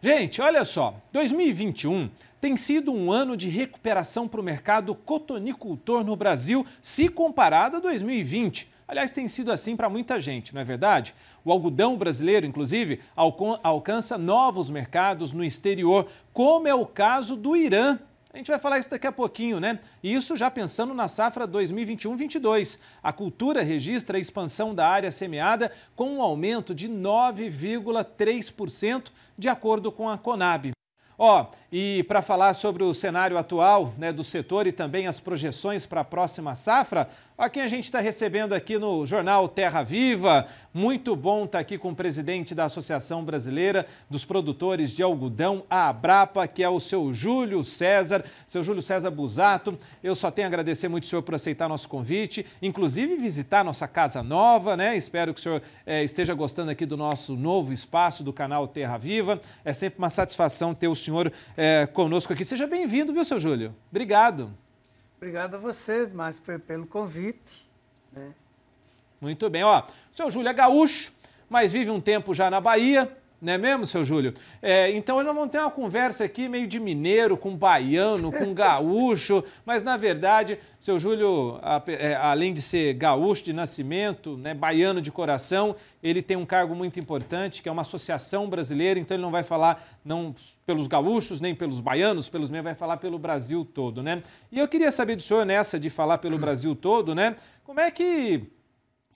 Gente, olha só, 2021 tem sido um ano de recuperação para o mercado cotonicultor no Brasil, se comparado a 2020. Aliás, tem sido assim para muita gente, não é verdade? O algodão brasileiro, inclusive, alcança novos mercados no exterior, como é o caso do Irã, a gente vai falar isso daqui a pouquinho, né? E isso já pensando na safra 2021-22. A cultura registra a expansão da área semeada com um aumento de 9,3%, de acordo com a Conab. Ó, oh, e para falar sobre o cenário atual né, do setor e também as projeções para a próxima safra, a quem a gente está recebendo aqui no jornal Terra Viva. Muito bom estar tá aqui com o presidente da Associação Brasileira dos Produtores de Algodão, a Abrapa, que é o seu Júlio César, seu Júlio César Busato. Eu só tenho a agradecer muito o senhor por aceitar nosso convite, inclusive visitar nossa casa nova, né? Espero que o senhor é, esteja gostando aqui do nosso novo espaço do canal Terra Viva. É sempre uma satisfação ter o senhor é, conosco aqui. Seja bem-vindo, viu, seu Júlio? Obrigado. Obrigado a vocês, mais pelo convite. Né? Muito bem, ó. O seu Júlio é gaúcho, mas vive um tempo já na Bahia, não é mesmo, seu Júlio? É, então, nós vamos ter uma conversa aqui meio de mineiro, com baiano, com gaúcho, mas na verdade, seu Júlio, a, é, além de ser gaúcho de nascimento, né, baiano de coração, ele tem um cargo muito importante, que é uma associação brasileira, então ele não vai falar não pelos gaúchos, nem pelos baianos, pelos meus, vai falar pelo Brasil todo, né? E eu queria saber do senhor nessa de falar pelo Brasil todo, né? Como é que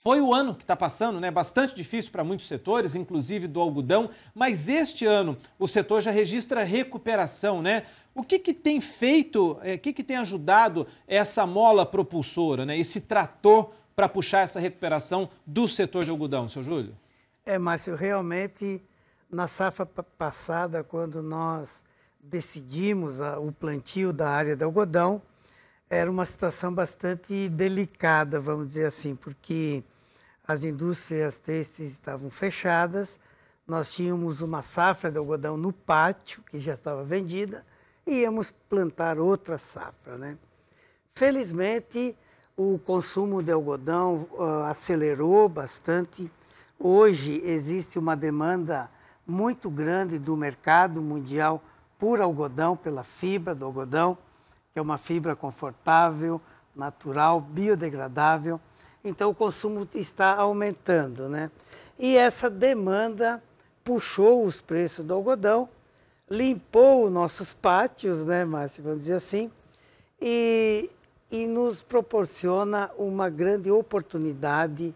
foi o ano que está passando, né? Bastante difícil para muitos setores, inclusive do algodão, mas este ano o setor já registra recuperação, né? O que, que tem feito, o é, que, que tem ajudado essa mola propulsora, né? Esse trator para puxar essa recuperação do setor de algodão, seu Júlio? É, Márcio, realmente na safra passada, quando nós decidimos a, o plantio da área de algodão, era uma situação bastante delicada, vamos dizer assim, porque as indústrias têxteis estavam fechadas, nós tínhamos uma safra de algodão no pátio, que já estava vendida, e íamos plantar outra safra. Né? Felizmente, o consumo de algodão uh, acelerou bastante. Hoje existe uma demanda muito grande do mercado mundial por algodão, pela fibra do algodão, que é uma fibra confortável, natural, biodegradável então o consumo está aumentando, né? E essa demanda puxou os preços do algodão, limpou nossos pátios, né, Márcio, vamos dizer assim, e, e nos proporciona uma grande oportunidade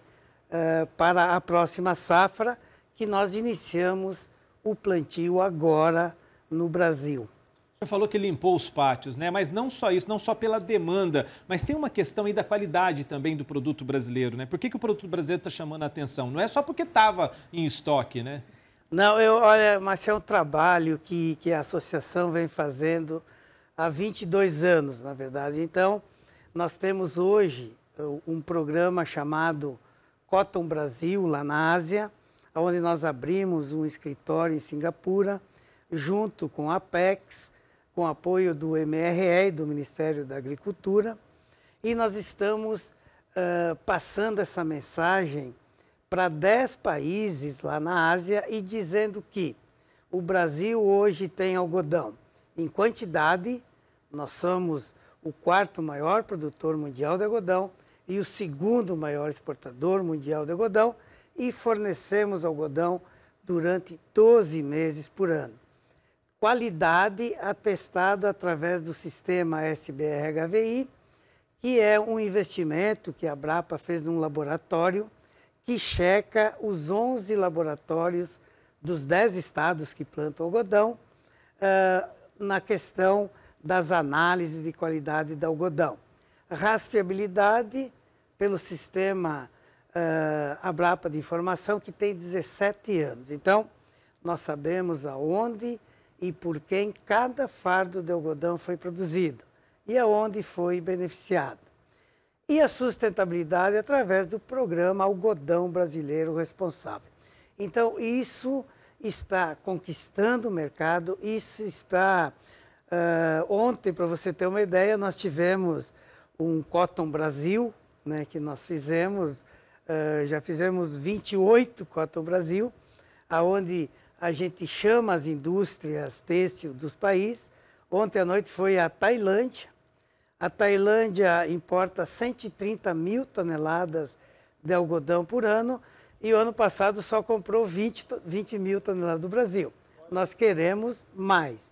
uh, para a próxima safra, que nós iniciamos o plantio agora no Brasil. Você falou que limpou os pátios, né? Mas não só isso, não só pela demanda, mas tem uma questão aí da qualidade também do produto brasileiro, né? Por que, que o produto brasileiro está chamando a atenção? Não é só porque estava em estoque, né? Não, eu, olha, mas é um trabalho que, que a associação vem fazendo há 22 anos, na verdade. Então, nós temos hoje uh, um programa chamado Cotton Brasil, lá na Ásia, onde nós abrimos um escritório em Singapura, junto com a Apex, com apoio do MRE, do Ministério da Agricultura, e nós estamos uh, passando essa mensagem para 10 países lá na Ásia e dizendo que o Brasil hoje tem algodão em quantidade, nós somos o quarto maior produtor mundial de algodão e o segundo maior exportador mundial de algodão e fornecemos algodão durante 12 meses por ano qualidade atestado através do sistema SBR-HVI, que é um investimento que a Brapa fez num laboratório que checa os 11 laboratórios dos 10 estados que plantam algodão uh, na questão das análises de qualidade do algodão. Rastreabilidade pelo sistema uh, ah, Abrapa de Informação, que tem 17 anos. Então, nós sabemos aonde e por quem cada fardo de algodão foi produzido e aonde foi beneficiado. E a sustentabilidade através do programa Algodão Brasileiro Responsável. Então, isso está conquistando o mercado, isso está. Uh, ontem, para você ter uma ideia, nós tivemos um Cotton Brasil, né, que nós fizemos, uh, já fizemos 28 Cotton Brasil, aonde a gente chama as indústrias têxtil dos países. Ontem à noite foi a Tailândia. A Tailândia importa 130 mil toneladas de algodão por ano e o ano passado só comprou 20, 20 mil toneladas do Brasil. Nós queremos mais.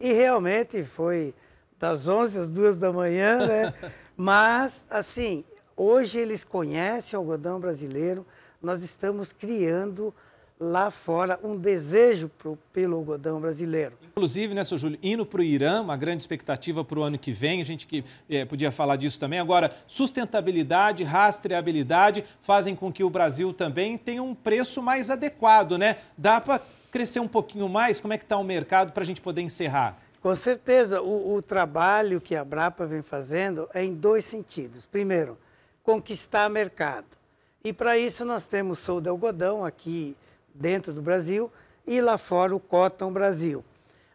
E realmente foi das 11 às 2 da manhã, né? Mas, assim, hoje eles conhecem o algodão brasileiro, nós estamos criando lá fora um desejo pro, pelo algodão brasileiro. Inclusive, né, seu Júlio, indo para o Irã, uma grande expectativa para o ano que vem, a gente que é, podia falar disso também. Agora, sustentabilidade, rastreabilidade fazem com que o Brasil também tenha um preço mais adequado, né? Dá para crescer um pouquinho mais? Como é que está o mercado para a gente poder encerrar? Com certeza, o, o trabalho que a Brapa vem fazendo é em dois sentidos. Primeiro, conquistar mercado. E para isso nós temos Sou de Algodão aqui dentro do Brasil e lá fora o cotton Brasil.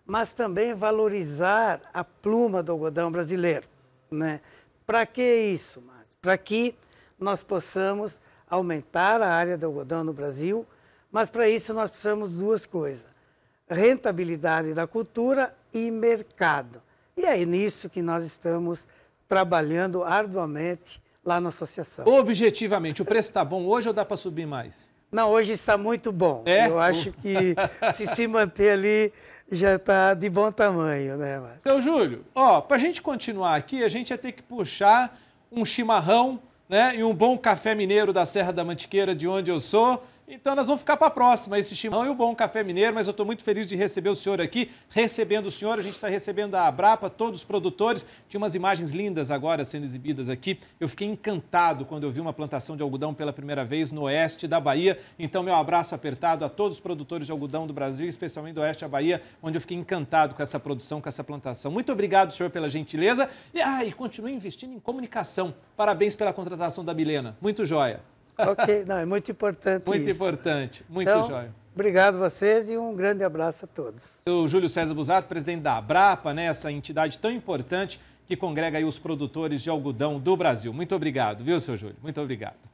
Mas também valorizar a pluma do algodão brasileiro. Né? Para que isso, Márcio? Para que nós possamos aumentar a área do algodão no Brasil, mas para isso nós precisamos duas coisas: rentabilidade da cultura e mercado. E é nisso que nós estamos trabalhando arduamente lá na associação. Objetivamente, o preço está bom hoje ou dá para subir mais? Não, hoje está muito bom. É? Eu acho que se se manter ali já está de bom tamanho, né? Mas... Seu Júlio, ó, para a gente continuar aqui, a gente ia ter que puxar um chimarrão, né, e um bom café mineiro da Serra da Mantiqueira, de onde eu sou, então nós vamos ficar para a próxima, esse chimão e o bom café mineiro, mas eu estou muito feliz de receber o senhor aqui, recebendo o senhor, a gente está recebendo a Abrapa, todos os produtores, tinha umas imagens lindas agora sendo exibidas aqui, eu fiquei encantado quando eu vi uma plantação de algodão pela primeira vez no oeste da Bahia, então meu abraço apertado a todos os produtores de algodão do Brasil, especialmente do oeste da Bahia, onde eu fiquei encantado com essa produção, com essa plantação. Muito obrigado, senhor, pela gentileza e, ah, e continue investindo em comunicação. Parabéns pela contratação da Milena, muito joia ok, não, é muito importante Muito isso. importante, muito então, jóia. Obrigado a vocês e um grande abraço a todos. Eu, Júlio César Busato, presidente da Abrapa, né, essa entidade tão importante que congrega aí os produtores de algodão do Brasil. Muito obrigado, viu, seu Júlio? Muito obrigado.